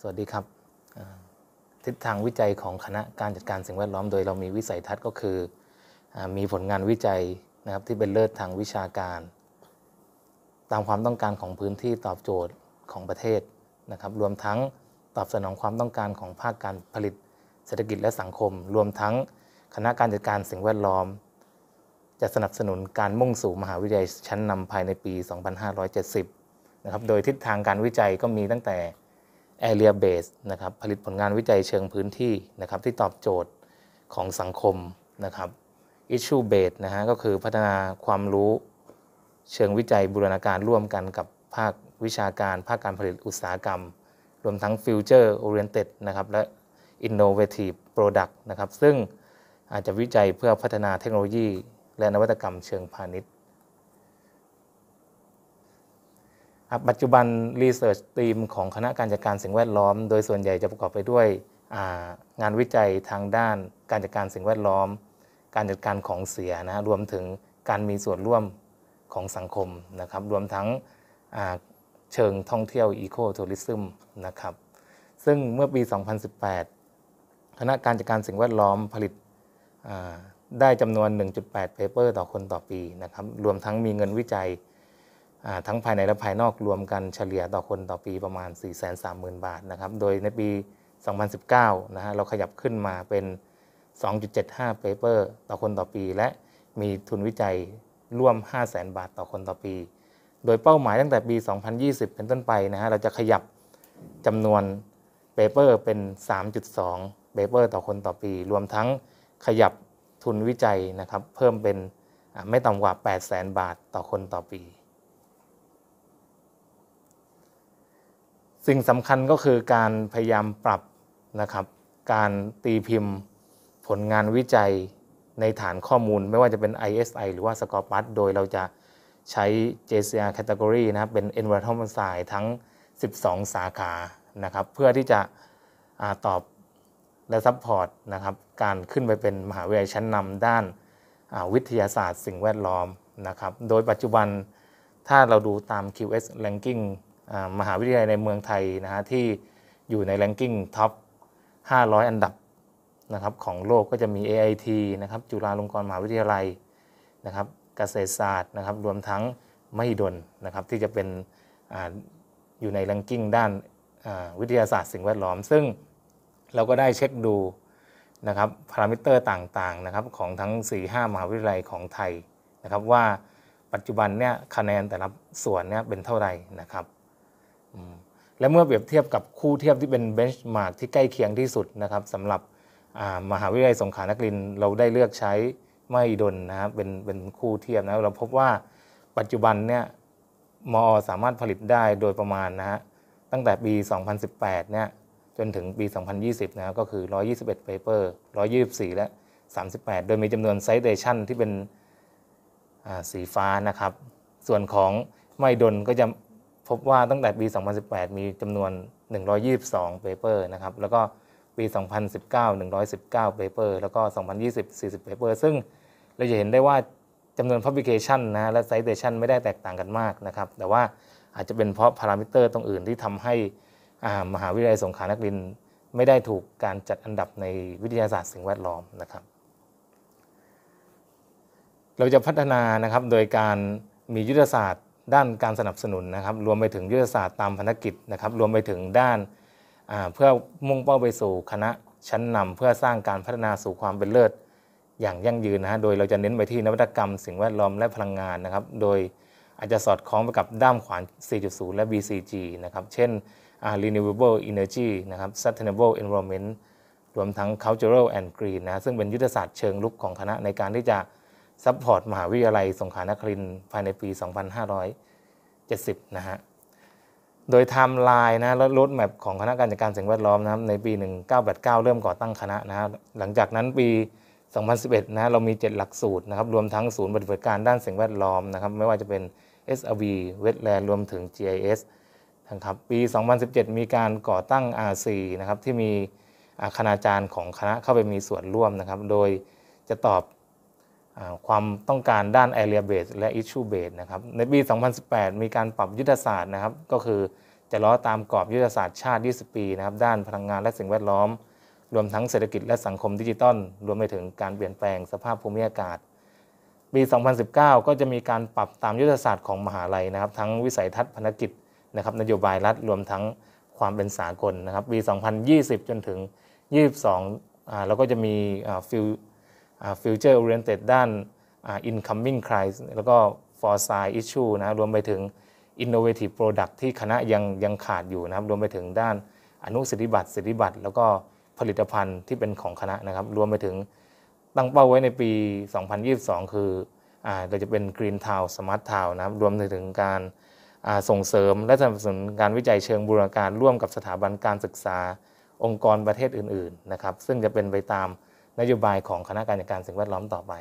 สวัสดีครับ ทิศทางวิจัยของคณะการจัดการสิ่งแวดล้อม โดยเรามีวิสัยทัศน์ก็คืออมีผลงานวิจัยนะครับที่เป็นเลิศทางวิชาการ ตามความต้องการของพื้นที่ตอบโจทย์ของประเทศนะครับรวมทั้งตอบสนองความต้องการของภาคการผลิต เศรษฐกิจและสังคม รวมทั้งคณะการจัดการสิ่งแวดล้อม จะสนับสนุนการมุ่งสู่มหาวิทยาลัยชั้นนำภายในปี 2570นะครับโดยทิศทางการวิจัยก็มีตั้งแต่ area based นะครับผลิตผลงานวิจัยเชิงพื้นที่นะครับที่ตอบโจทย์ของสังคมนะครับ issue based นะฮะก็คือพัฒนาความรู้เชิงวิจัย บูรณาการร่วมกันกับภาควิชาการ ภาคการผลิตอุตสาหกรรม รวมทั้ง future oriented นะครับและ innovative product นะครับซึ่งอาจจะวิจัยเพื่อพัฒนาเทคโนโลยีและนวัตกรรมเชิงพาณิชย์ปัจจุบันรีเสิร์ชทีมของคณะการจัดการสิ่งแวดล้อม โดยส่วนใหญ่จะประกอบไปด้วยงานวิจัยทางด้านการจัดการสิ่งแวดล้อม การจัดการของเสียนะรวมถึงการมีส่วนร่วมของสังคมนะครับรวมทั้งเชิงท่องเที่ยวอีโคทัวริซึมนะครับซึ่งเมื่อปี 2018 คณะการจัดการสิ่งแวดล้อมผลิตได้จำนวน 1.8เปเปอร์ต่อคนต่อปีนะครับรวมทั้งมีเงินวิจัยทั้งภายในและภายนอกรวมกันเฉลี่ยต่อคนต่อปีประมาณ 4 3 0 0 0 0 บาทนะครับ โดยในปี 2019นะฮะเราขยับขึ้นมาเป็น 2.75เปอร์ต่อคนต่อปี และมีทุนวิจัยร่วม 5 0 0 0 0 0 บาทต่อคนต่อปี โดยเป้าหมายตั้งแต่ปี 2020 เป็นต้นไปนะฮะเราจะขยับจำนวนเปเปอร์เป็น3.2เปอร์ต่อคนต่อปี รวมทั้งขยับทุนวิจัยนะครับเพิ่มเป็นไม่ต่ำกว่า 8 0 0 0 0 0 บาทต่อคนต่อปีสิ่งสำคัญก็คือการพยายามปรับนะครับการตีพิมพ์ผลงานวิจัยในฐานข้อมูลไม่ว่าจะเป็น ISI หรือว่า s c o p u s โดยเราจะใช้ JCR category นะครับเป็น environmental science ทั้ง 12 สาขานะครับเพื่อที่จะอตอบและซัพพอร์ตนะครับการขึ้นไปเป็นมหาวิทยาลัยชั้นนำด้านวิทยาศาสตร์สิ่งแวดล้อมนะครับโดยปัจจุบันถ้าเราดูตาม QS ranking มหาวิทยาลัยในเมืองไทยนะฮะที่อยู่ในแรงกิ้งท็อป500 อันดับนะครับ ของโลกก็จะมี AIT นะครับ จุฬาลงกรณ์มหาวิทยาลัยนะครับ เกษตรศาสตร์นะครับรวมทั้งมหิดลนะครับที่จะเป็นออยู่ในแรงกิ้งด้านวิทยาศาสตร์สิ่งแวดล้อม ซึ่งเราก็ได้เช็คดูนะครับพารามิเตอร์ต่างๆนะครับของทั้ง 4-5 มหาวิทยาลัยของไทยนะครับ ว่าปัจจุบันเนี่ยคะแนนแต่ละส่วนเนี่ยเป็นเท่าไหร่นะครับและเมื่อเปรียบเทียบกับคู่เทียบที่เป็นเบนช์มาร์กที่ใกล้เคียงที่สุดนะครับสำหรับมหาวิทยาลัยสงขลานครินเราได้เลือกใช้ไม่ดนนะครับเป็นเป็นคู่เทียบนะเราพบว่าปัจจุบันเนี่ยมอ สามารถผลิตได้โดยประมาณนะฮะตั้งแต่ปี 2018 เนี่ยจนถึงปี 2020 นะก็คือ 121 paper 124 และ 38 โดยมีจำนวน citation ที่เป็นสีฟ้านะครับ ส่วนของไม่ดนก็จะพบว่าตั้งแต่ปี 2018 มีจำนวน 122 paper นะครับ แล้วก็ปี 2019 119 paper แล้วก็ 2020 40 paper ซึ่งเราจะเห็นได้ว่าจำนวน publication นะและ citation ไม่ได้แตกต่างกันมากนะครับ แต่ว่าอาจจะเป็นเพราะพารามิเตอร์ตรงอื่นที่ทำให้มหาวิทยาลัยสงขลานครินไม่ได้ถูกการจัดอันดับในวิทยาศาสตร์สิ่งแวดล้อมนะครับ เราจะพัฒนานะครับ โดยการมียุทธศาสตร์ด้านการสนับสนุนนะครับรวมไปถึงยุทธศาสตร์ตามพันธกิจนะครับรวมไปถึงด้านเพื่อมุ่งเป้าไปสู่คณะชั้นนำเพื่อสร้างการพัฒนาสู่ความเป็นเลิศอย่างยั่งยืนนะฮะโดยเราจะเน้นไปที่นวัตกรรม สิ่งแวดล้อมและพลังงานนะครับโดยอาจจะสอดคล้องไปกับด้ามขวาน 4.0 และ BCG นะครับเช่น renewable energy นะครับ sustainable environment รวมทั้ง cultural and green นะซึ่งเป็นยุทธศาสตร์เชิงลุกของคณะในการที่จะซัพพอร์ตมหาวิทยาลัยสงขลานครินทร์ภายในปี 2570 นะฮะ โดยไทม์ไลน์นะและรถแมพของคณะการจัดการสิ่งแวดล้อมนะครับในปี 1989เริ่มก่อตั้งคณะนะหลังจากนั้นปี 2011นะเรามี7 หลักสูตรนะครับรวมทั้งศูนย์ปฏิบัติการด้านสิ่งแวดล้อมนะครับไม่ว่าจะเป็น SRV วทแลนด์รวมถึง GIS นะครับปี 2017 มีการก่อตั้ง RC นะครับที่มีคณาจารย์ของคณะเข้าไปมีส่วนร่วมนะครับโดยจะตอบความต้องการด้าน area base และ issue base นะครับในปี 2018 มีการปรับยุทธศาสตร์นะครับ ก็คือจะล้อตามกรอบยุทธศาสตร์ชาติ 20 ปีนะครับด้านพลังงานและสิ่งแวดล้อม รวมทั้งเศรษฐกิจและสังคมดิจิตอลรวมไปถึงการเปลี่ยนแปลงสภาพภูมิอากาศ ปี 2019 ก็จะมีการปรับตามยุทธศาสตร์ของมหาลัยนะครับทั้งวิสัยทัศน์พันธกิจนะครับนโยบายรัฐ รวมทั้งความเป็นสากลนะครับปี 2020 จนถึง 22เราก็จะมีฟิลฟิวเจอร์โอเรนเต็ดด้าน incoming crisis แล้วก็ foresight issue นะรวมไปถึง innovative product ที่คณะยังยังขาดอยู่นะครับรวมไปถึงด้านอนุสิทธิบัตรสิทธิบัตรแล้วก็ผลิตภัณฑ์ที่เป็นของคณะนะครับ รวมไปถึงตั้งเป้าไว้ในปี 2022 คือเราจะเป็น Green Town Smart Town นะครับรวมไปถึงการส่งเสริมและสนับสนุนการวิจัยเชิงบูรณาการร่วมกับสถาบันการศึกษาองค์กรประเทศอื่นๆนะครับซึ่งจะเป็นไปตามนโยบายของคณะกรรมการสิ่งแวดล้อมต่อไป